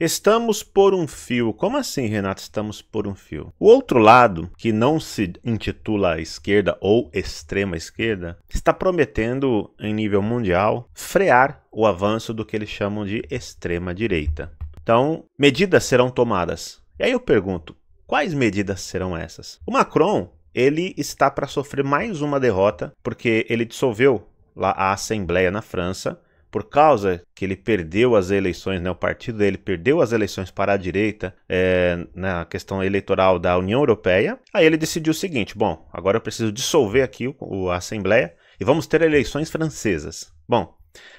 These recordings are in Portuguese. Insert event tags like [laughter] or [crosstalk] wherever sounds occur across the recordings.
Estamos por um fio. Como assim, Renato? Estamos por um fio. O outro lado, que não se intitula esquerda ou extrema esquerda, está prometendo, em nível mundial, frear o avanço do que eles chamam de extrema direita. Então, medidas serão tomadas. E aí eu pergunto, quais medidas serão essas? O Macron, ele está para sofrer mais uma derrota, porque ele dissolveu lá a Assembleia na França por causa que ele perdeu as eleições, né, o partido dele perdeu as eleições para a direita é, na questão eleitoral da União Europeia, aí ele decidiu o seguinte: bom, agora eu preciso dissolver aqui o, o a Assembleia e vamos ter eleições francesas. Bom,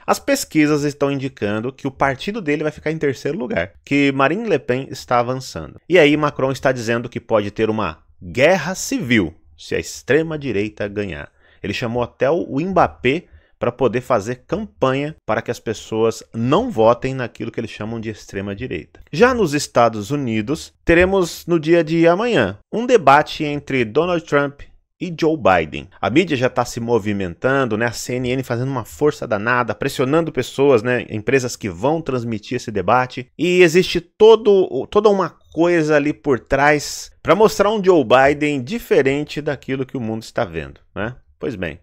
as pesquisas estão indicando que o partido dele vai ficar em terceiro lugar, que Marine Le Pen está avançando. E aí Macron está dizendo que pode ter uma guerra civil se a extrema direita ganhar. Ele chamou até o Mbappé para poder fazer campanha para que as pessoas não votem naquilo que eles chamam de extrema direita. Já nos Estados Unidos, teremos no dia de amanhã um debate entre Donald Trump e Joe Biden. A mídia já está se movimentando, né? A CNN fazendo uma força danada, pressionando pessoas, né? Empresas que vão transmitir esse debate. E existe todo, toda uma coisa ali por trás para mostrar um Joe Biden diferente daquilo que o mundo está vendo, né? Pois bem,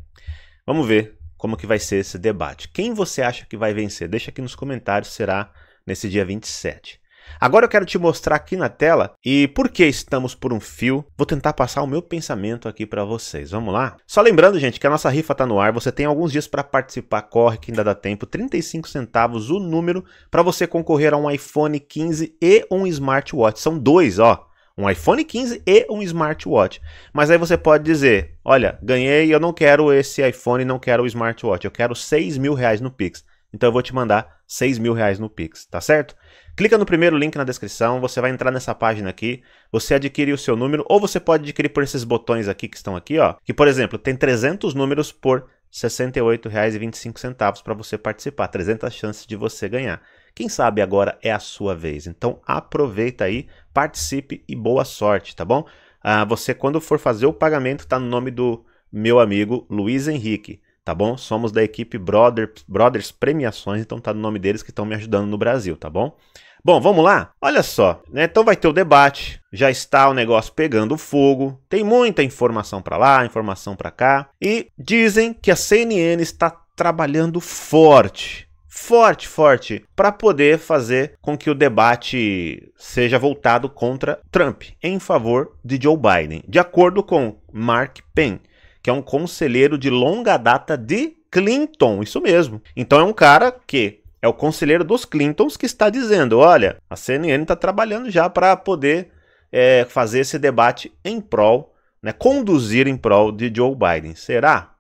vamos ver como que vai ser esse debate. Quem você acha que vai vencer? Deixa aqui nos comentários, será nesse dia 27. Agora eu quero te mostrar aqui na tela e por que estamos por um fio. Vou tentar passar o meu pensamento aqui para vocês. Vamos lá? Só lembrando, gente, que a nossa rifa está no ar. Você tem alguns dias para participar. Corre que ainda dá tempo. 35 centavos o número para você concorrer a um iPhone 15 e um smartwatch. São dois, ó um iPhone 15 e um smartwatch. Mas aí você pode dizer, olha, ganhei, eu não quero esse iPhone, não quero o smartwatch, eu quero 6 mil reais no Pix. Então eu vou te mandar 6 mil reais no Pix, tá certo? Clica no primeiro link na descrição, você vai entrar nessa página aqui, você adquire o seu número, ou você pode adquirir por esses botões aqui que estão aqui, ó. Que, por exemplo, tem 300 números por R$ 68,25 para você participar, 300 chances de você ganhar. Quem sabe agora é a sua vez. Então aproveita aí, participe e boa sorte, tá bom? Ah, você, quando for fazer o pagamento, tá no nome do meu amigo Luiz Henrique, tá bom? Somos da equipe Brothers Premiações, então tá no nome deles que estão me ajudando no Brasil, tá bom? Bom, vamos lá? Olha só, né? Então vai ter o debate, já está o negócio pegando fogo, tem muita informação para lá, informação para cá, e dizem que a CNN está trabalhando forte forte, forte, para poder fazer com que o debate seja voltado contra Trump, em favor de Joe Biden, de acordo com Mark Penn, que é um conselheiro de longa data de Clinton, isso mesmo. Então é um cara que é o conselheiro dos Clintons que está dizendo: olha, a CNN está trabalhando já para poder é, fazer esse debate em prol, né, conduzir em prol de Joe Biden. Será?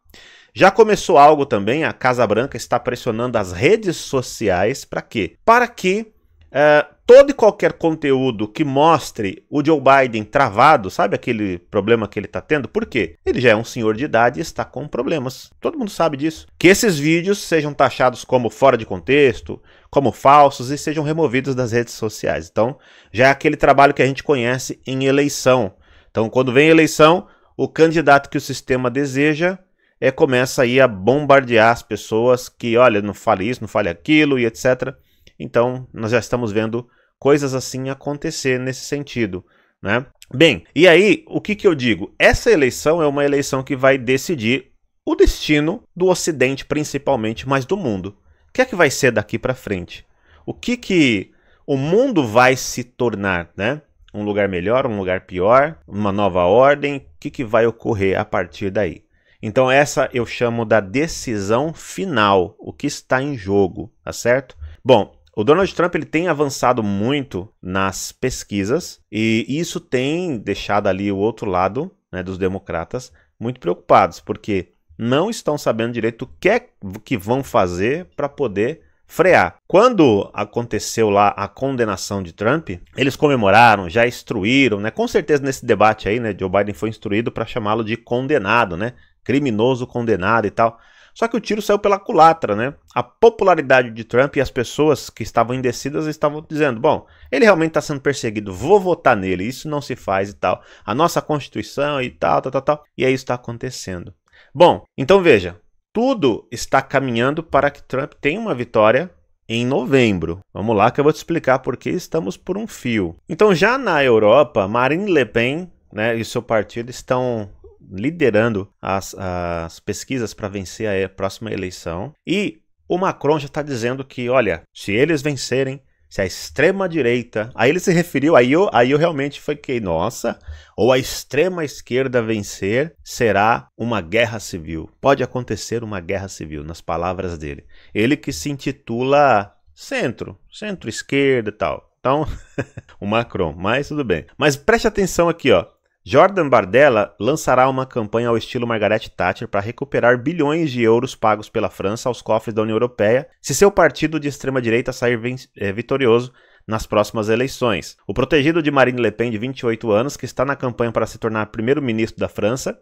Já começou algo também, a Casa Branca está pressionando as redes sociais para quê? Para que é, todo e qualquer conteúdo que mostre o Joe Biden travado, sabe aquele problema que ele está tendo? Por quê? Ele já é um senhor de idade e está com problemas. Todo mundo sabe disso. Que esses vídeos sejam taxados como fora de contexto, como falsos e sejam removidos das redes sociais. Então, já é aquele trabalho que a gente conhece em eleição. Então, quando vem eleição, o candidato que o sistema deseja é, começa aí a bombardear as pessoas que, olha, não fale isso, não fale aquilo e etc. Então, nós já estamos vendo coisas assim acontecer nesse sentido, né? Bem, e aí, o que, que eu digo? Essa eleição é uma eleição que vai decidir o destino do Ocidente, principalmente, mas do mundo. O que é que vai ser daqui para frente? O que que o mundo vai se tornar, né? Um lugar melhor, um lugar pior, uma nova ordem, o que, que vai ocorrer a partir daí? Então essa eu chamo da decisão final, o que está em jogo, tá certo? Bom, o Donald Trump ele tem avançado muito nas pesquisas e isso tem deixado ali o outro lado né, dos democratas muito preocupados, porque não estão sabendo direito o que é que vão fazer para poder frear. Quando aconteceu lá a condenação de Trump, eles comemoraram, já instruíram, né? Com certeza nesse debate aí, né, Joe Biden foi instruído para chamá-lo de condenado, né? criminoso condenado e tal. Só que o tiro saiu pela culatra, né? A popularidade de Trump e as pessoas que estavam indecidas estavam dizendo: bom, ele realmente está sendo perseguido, vou votar nele, isso não se faz e tal. A nossa Constituição e tal, tal, tal, tal. E aí está acontecendo. Bom, então veja: tudo está caminhando para que Trump tenha uma vitória em novembro. Vamos lá que eu vou te explicar porque estamos por um fio. Então, já na Europa, Marine Le Pen né, e seu partido estão liderando as, as pesquisas para vencer a próxima eleição. E o Macron já está dizendo que, olha, se eles vencerem, se a extrema-direita. Aí ele se referiu, aí eu, aí eu realmente fiquei, nossa, ou a extrema-esquerda vencer, será uma guerra civil. Pode acontecer uma guerra civil, nas palavras dele. Ele que se intitula centro, centro-esquerda e tal. Então, [laughs] o Macron, mas tudo bem. Mas preste atenção aqui, ó. Jordan Bardella lançará uma campanha ao estilo Margaret Thatcher para recuperar bilhões de euros pagos pela França aos cofres da União Europeia se seu partido de extrema-direita sair eh, vitorioso nas próximas eleições. O protegido de Marine Le Pen, de 28 anos, que está na campanha para se tornar primeiro-ministro da França,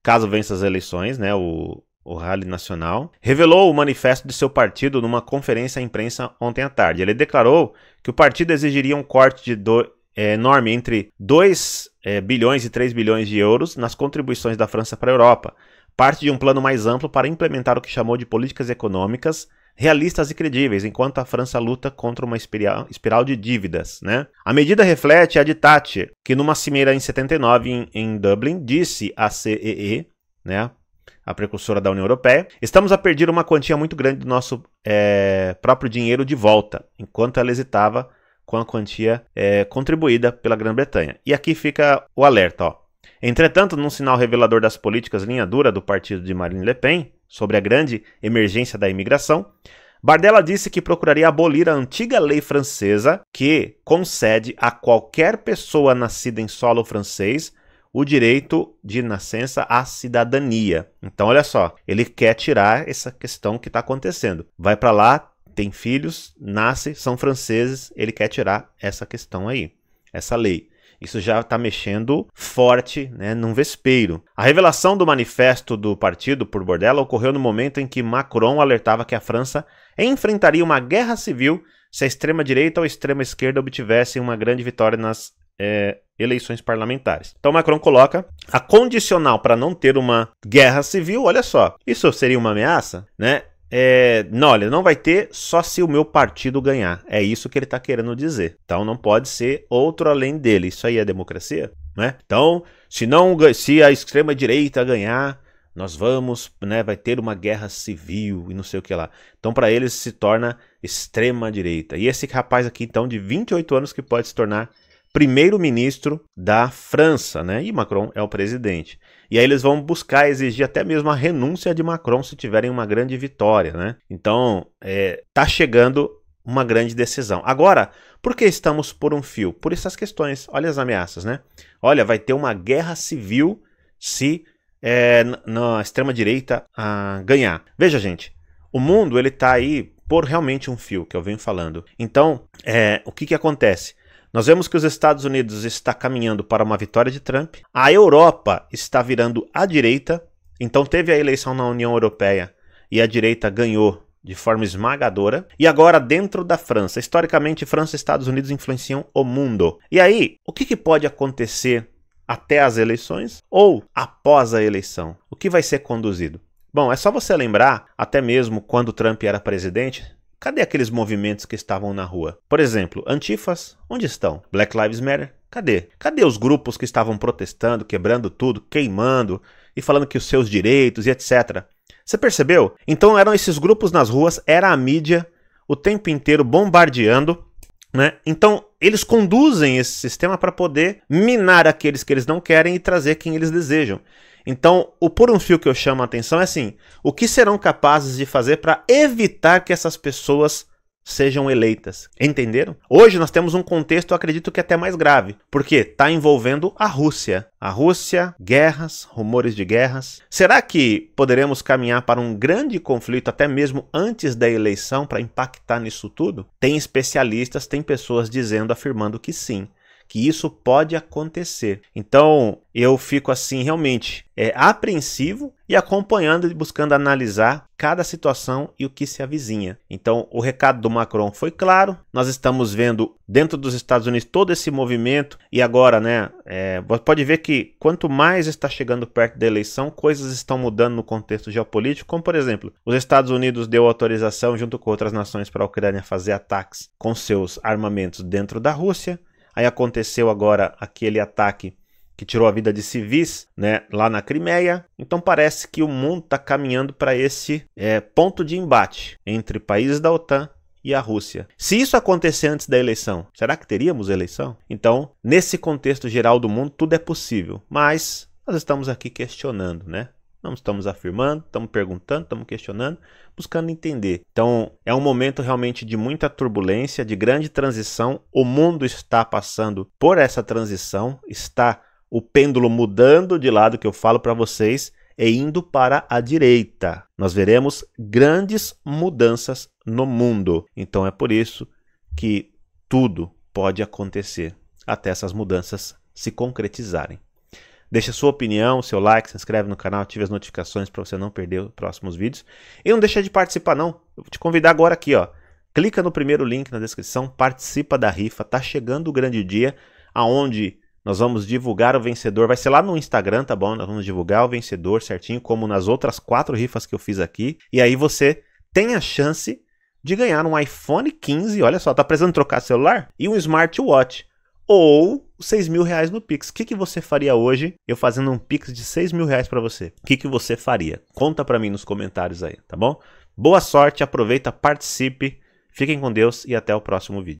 caso vença as eleições, né, o, o Rally Nacional, revelou o manifesto de seu partido numa conferência à imprensa ontem à tarde. Ele declarou que o partido exigiria um corte de do, é, enorme entre 2 é, bilhões e 3 bilhões de euros nas contribuições da França para a Europa, parte de um plano mais amplo para implementar o que chamou de políticas econômicas realistas e credíveis, enquanto a França luta contra uma espiral de dívidas. Né? A medida reflete a de Thatcher, que numa cimeira em 79 em, em Dublin disse à CEE, né, a precursora da União Europeia, estamos a perder uma quantia muito grande do nosso é, próprio dinheiro de volta, enquanto ela hesitava com a quantia é, contribuída pela Grã-Bretanha. E aqui fica o alerta, ó. Entretanto, num sinal revelador das políticas linha dura do partido de Marine Le Pen sobre a grande emergência da imigração, Bardella disse que procuraria abolir a antiga lei francesa que concede a qualquer pessoa nascida em solo francês o direito de nascença à cidadania. Então, olha só, ele quer tirar essa questão que está acontecendo. Vai para lá, tem filhos, nasce, são franceses, ele quer tirar essa questão aí, essa lei. Isso já está mexendo forte né, num vespeiro. A revelação do manifesto do partido por Bordella ocorreu no momento em que Macron alertava que a França enfrentaria uma guerra civil se a extrema-direita ou a extrema-esquerda obtivessem uma grande vitória nas é, eleições parlamentares. Então Macron coloca a condicional para não ter uma guerra civil, olha só, isso seria uma ameaça, né? é, não, olha, não vai ter só se o meu partido ganhar. É isso que ele está querendo dizer. Então não pode ser outro além dele. Isso aí é democracia, né? Então, se não se a extrema direita ganhar, nós vamos, né, vai ter uma guerra civil e não sei o que lá. Então para eles se torna extrema direita. E esse rapaz aqui então de 28 anos que pode se tornar primeiro-ministro da França, né? E Macron é o presidente. E aí eles vão buscar exigir até mesmo a renúncia de Macron se tiverem uma grande vitória, né? Então, está é, chegando uma grande decisão. Agora, por que estamos por um fio? Por essas questões. Olha as ameaças, né? Olha, vai ter uma guerra civil se é, na extrema-direita ah, ganhar. Veja, gente, o mundo ele está aí por realmente um fio, que eu venho falando. Então, é, o que, que acontece? Nós vemos que os Estados Unidos está caminhando para uma vitória de Trump, a Europa está virando à direita, então teve a eleição na União Europeia e a direita ganhou de forma esmagadora. E agora dentro da França. Historicamente, França e Estados Unidos influenciam o mundo. E aí, o que, que, pode acontecer até as eleições ou após a eleição? O que vai ser conduzido? Bom, é só você lembrar, até mesmo quando Trump era presidente, Cadê aqueles movimentos que estavam na rua? Por exemplo, antifas, onde estão? Black Lives Matter, cadê? Cadê os grupos que estavam protestando, quebrando tudo, queimando e falando que os seus direitos e etc? Você percebeu? Então eram esses grupos nas ruas, era a mídia o tempo inteiro bombardeando, né? Então eles conduzem esse sistema para poder minar aqueles que eles não querem e trazer quem eles desejam. Então, o por um fio que eu chamo a atenção é assim: o que serão capazes de fazer para evitar que essas pessoas sejam eleitas? Entenderam? Hoje nós temos um contexto, eu acredito que até mais grave, porque está envolvendo a Rússia. A Rússia, guerras, rumores de guerras. Será que poderemos caminhar para um grande conflito até mesmo antes da eleição para impactar nisso tudo? Tem especialistas, tem pessoas dizendo, afirmando que sim que isso pode acontecer. Então eu fico assim realmente é, apreensivo e acompanhando e buscando analisar cada situação e o que se avizinha. Então, o recado do Macron foi claro. Nós estamos vendo dentro dos Estados Unidos todo esse movimento e agora, né? É, pode ver que quanto mais está chegando perto da eleição, coisas estão mudando no contexto geopolítico. Como por exemplo, os Estados Unidos deu autorização junto com outras nações para a Ucrânia fazer ataques com seus armamentos dentro da Rússia. Aí aconteceu agora aquele ataque que tirou a vida de civis né, lá na Crimeia. Então parece que o mundo está caminhando para esse é, ponto de embate entre países da OTAN e a Rússia. Se isso acontecer antes da eleição, será que teríamos eleição? Então, nesse contexto geral do mundo, tudo é possível. Mas nós estamos aqui questionando, né? Não estamos afirmando, estamos perguntando, estamos questionando, buscando entender. Então, é um momento realmente de muita turbulência, de grande transição. O mundo está passando por essa transição, está o pêndulo mudando de lado que eu falo para vocês e é indo para a direita. Nós veremos grandes mudanças no mundo. Então, é por isso que tudo pode acontecer até essas mudanças se concretizarem. Deixa sua opinião, seu like, se inscreve no canal, ative as notificações para você não perder os próximos vídeos. E não deixa de participar não. Eu vou te convidar agora aqui, ó. Clica no primeiro link na descrição, participa da rifa. Tá chegando o grande dia aonde nós vamos divulgar o vencedor. Vai ser lá no Instagram, tá bom? Nós vamos divulgar o vencedor certinho, como nas outras quatro rifas que eu fiz aqui. E aí você tem a chance de ganhar um iPhone 15, olha só, tá precisando trocar celular? E um smartwatch ou 6 mil reais no Pix. O que, que você faria hoje eu fazendo um Pix de 6 mil reais para você? O que, que você faria? Conta para mim nos comentários aí, tá bom? Boa sorte, aproveita, participe, fiquem com Deus e até o próximo vídeo.